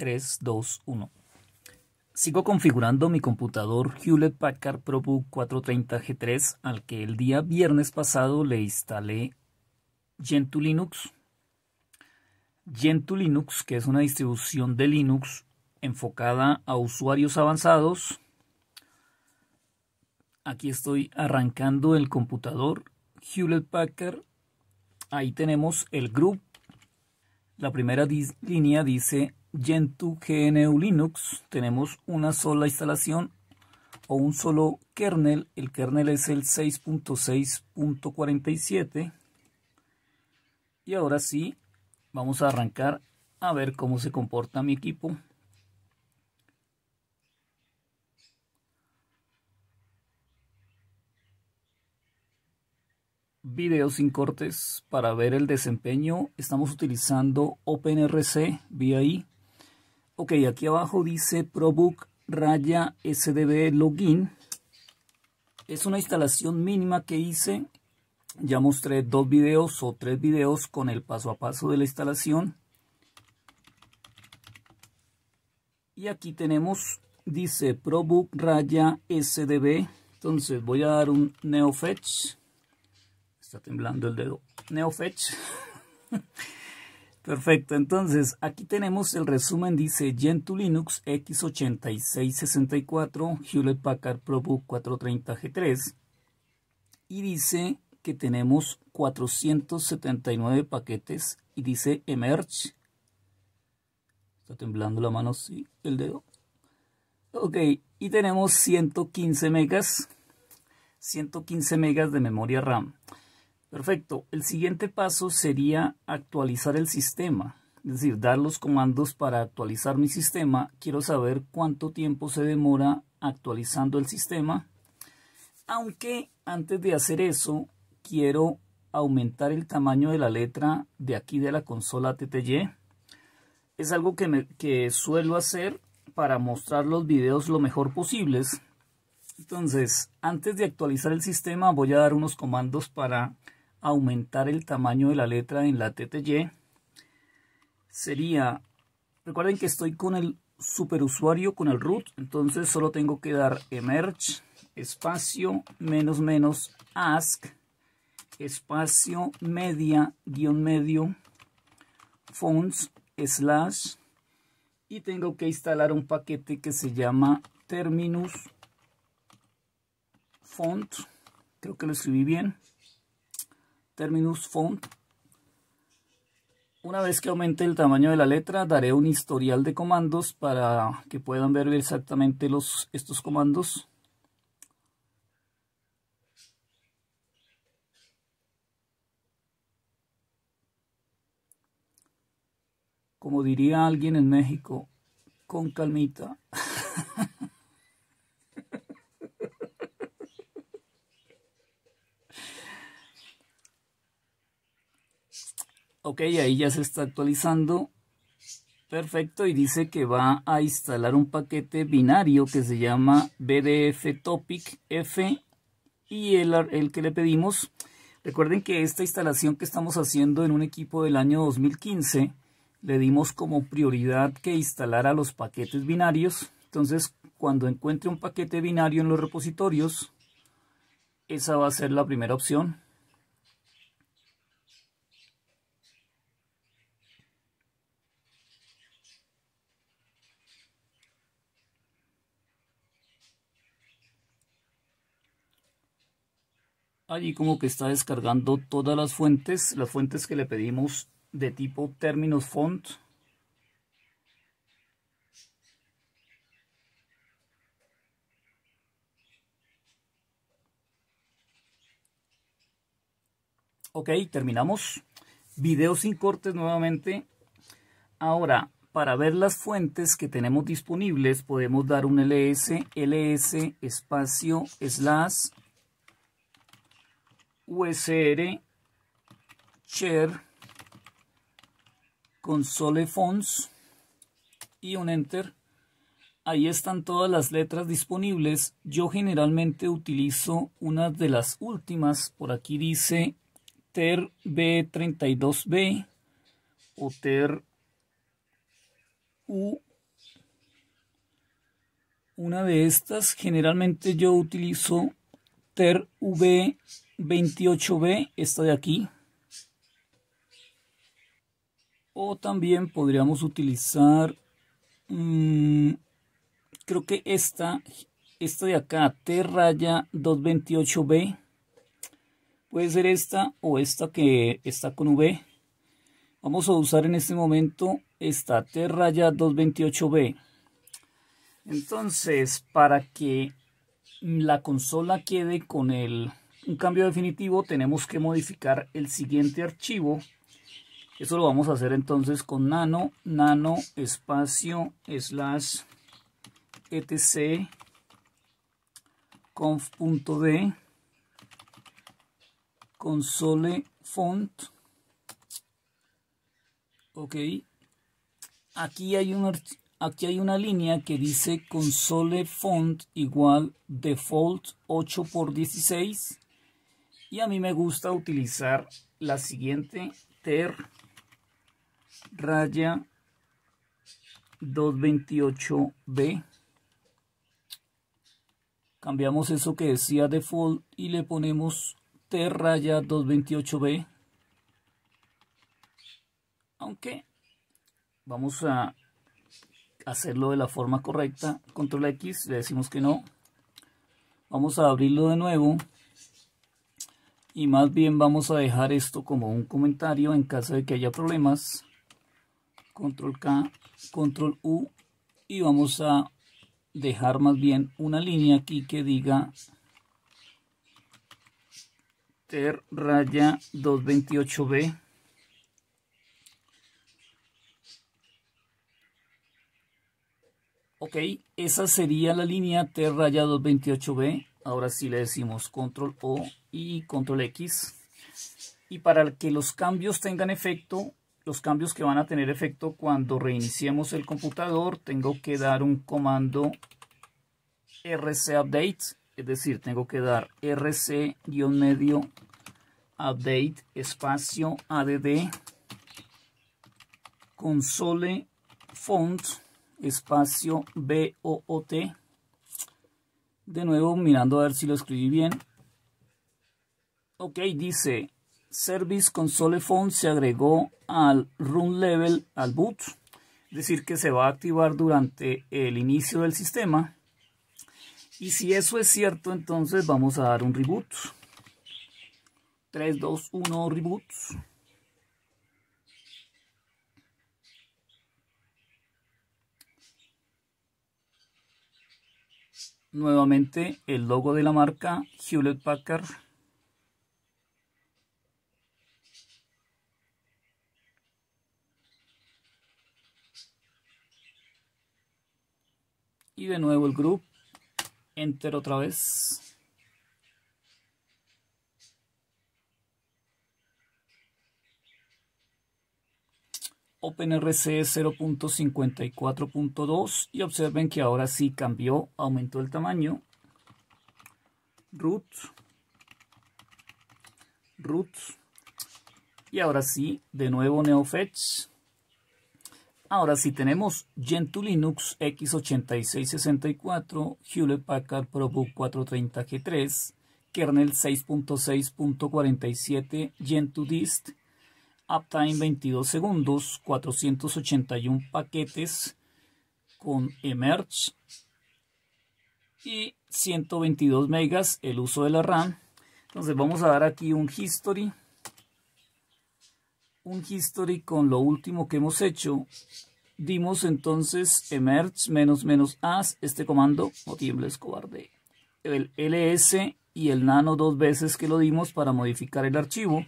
3, 2, 1. Sigo configurando mi computador Hewlett Packard ProBook 430 G3 al que el día viernes pasado le instalé Gentoo Linux. Gentoo Linux, que es una distribución de Linux enfocada a usuarios avanzados. Aquí estoy arrancando el computador Hewlett Packard. Ahí tenemos el group. La primera línea dice Gentoo GNU Linux tenemos una sola instalación o un solo kernel. El kernel es el 6.6.47. Y ahora sí, vamos a arrancar a ver cómo se comporta mi equipo. Video sin cortes para ver el desempeño. Estamos utilizando OpenRC VI Ok, aquí abajo dice ProBook raya SDB login. Es una instalación mínima que hice. Ya mostré dos videos o tres videos con el paso a paso de la instalación. Y aquí tenemos, dice ProBook raya SDB. Entonces voy a dar un NeoFetch. Está temblando el dedo. NeoFetch. Perfecto, entonces aquí tenemos el resumen, dice Gentoo Linux X8664 Hewlett Packard ProBook 430G3 y dice que tenemos 479 paquetes y dice Emerge. Está temblando la mano, sí, el dedo. Ok, y tenemos 115 megas, 115 megas de memoria RAM. Perfecto. El siguiente paso sería actualizar el sistema. Es decir, dar los comandos para actualizar mi sistema. Quiero saber cuánto tiempo se demora actualizando el sistema. Aunque antes de hacer eso, quiero aumentar el tamaño de la letra de aquí de la consola TTY. Es algo que, suelo hacer para mostrar los videos lo mejor posibles. Entonces, antes de actualizar el sistema, voy a dar unos comandos para aumentar el tamaño de la letra en la TTY sería, recuerden que estoy con el superusuario, con el root, entonces solo tengo que dar emerge, espacio, menos menos, ask, espacio, media, guión medio, fonts, slash, y tengo que instalar un paquete que se llama terminus font, creo que lo escribí bien, Terminus Font. Una vez que aumente el tamaño de la letra, daré un historial de comandos para que puedan ver exactamente los, estos comandos. Como diría alguien en México, con calmita. Ok, ahí ya se está actualizando. Perfecto, y dice que va a instalar un paquete binario que se llama BDF Topic F y el, el que le pedimos. Recuerden que esta instalación que estamos haciendo en un equipo del año 2015 le dimos como prioridad que instalara los paquetes binarios. Entonces, cuando encuentre un paquete binario en los repositorios, esa va a ser la primera opción. allí como que está descargando todas las fuentes, las fuentes que le pedimos de tipo términos font. Ok, terminamos. Video sin cortes nuevamente. Ahora, para ver las fuentes que tenemos disponibles, podemos dar un ls, ls, espacio, slash, USR share console fonts y un enter ahí están todas las letras disponibles yo generalmente utilizo una de las últimas por aquí dice ter b32b o ter u una de estas generalmente yo utilizo ter v 28B, esta de aquí. O también podríamos utilizar, mm, creo que esta, esta de acá, T raya 228B. Puede ser esta o esta que está con V. Vamos a usar en este momento esta T raya 228B. Entonces, para que la consola quede con el cambio definitivo tenemos que modificar el siguiente archivo. Eso lo vamos a hacer entonces con nano, nano, espacio, slash, etc, conf.d, console font. Ok. Aquí hay, un, aquí hay una línea que dice console font igual default 8 x 16 y a mí me gusta utilizar la siguiente ter raya 228b. Cambiamos eso que decía default y le ponemos ter raya 228b. Aunque vamos a hacerlo de la forma correcta. Control X, le decimos que no. Vamos a abrirlo de nuevo y más bien vamos a dejar esto como un comentario en caso de que haya problemas control K control U y vamos a dejar más bien una línea aquí que diga ter raya 228B ok esa sería la línea ter raya 228B ahora sí le decimos control O y control X y para que los cambios tengan efecto los cambios que van a tener efecto cuando reiniciemos el computador tengo que dar un comando rc update es decir tengo que dar rc medio update espacio add console font espacio boot de nuevo, mirando a ver si lo escribí bien. Ok, dice, Service Console Phone se agregó al Run Level, al boot. Es decir, que se va a activar durante el inicio del sistema. Y si eso es cierto, entonces vamos a dar un reboot. 3, 2, 1, reboot. nuevamente el logo de la marca Hewlett Packard. Y de nuevo el group. Enter otra vez. OpenRC 0.54.2 y observen que ahora sí cambió, aumentó el tamaño. Root. Root. Y ahora sí, de nuevo NeoFetch. Ahora sí tenemos Gentoo Linux X8664, Hewlett Packard ProBook 430G3, kernel 6.6.47, Gentoo Dist uptime 22 segundos, 481 paquetes con emerge y 122 megas el uso de la RAM. Entonces vamos a dar aquí un history. Un history con lo último que hemos hecho. Dimos entonces emerge menos menos as este comando, o cobarde. El ls y el nano dos veces que lo dimos para modificar el archivo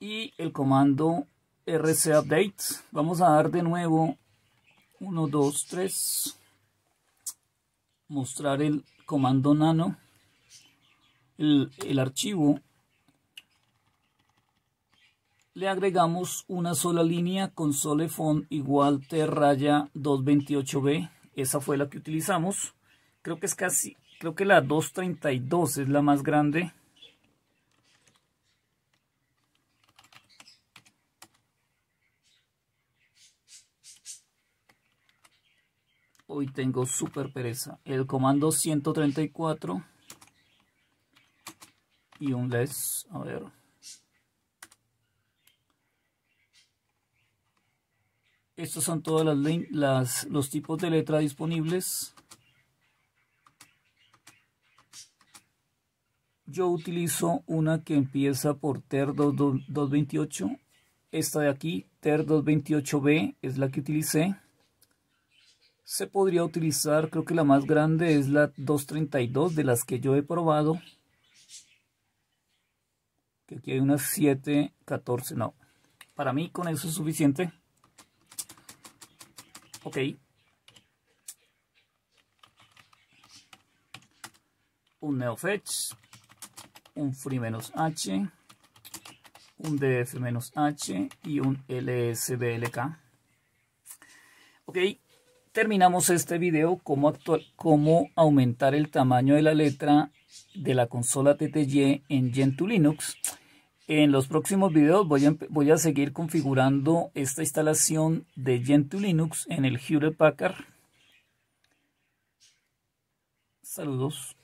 y el comando rcupdate, update vamos a dar de nuevo 1 2 3 mostrar el comando nano el, archivo le agregamos una sola línea con font igual t raya 228b esa fue la que utilizamos creo que es casi creo que la 232 es la más grande Hoy tengo super pereza. El comando 134 y un less. A ver. Estos son todos las, los tipos de letra disponibles. Yo utilizo una que empieza por TER 228. Esta de aquí, TER 228B, es la que utilicé se podría utilizar, creo que la más grande es la 232 de las que yo he probado. Que aquí hay unas 7, 14, no. Para mí con eso es suficiente. Ok. Un NeoFetch. Un Free-H. Un DF-H. Y un LSBLK. Ok. Terminamos este video cómo, cómo aumentar el tamaño de la letra de la consola TTY en Gentoo Linux. En los próximos videos voy a, voy a seguir configurando esta instalación de Gentoo Linux en el Hewlett Packard. Saludos.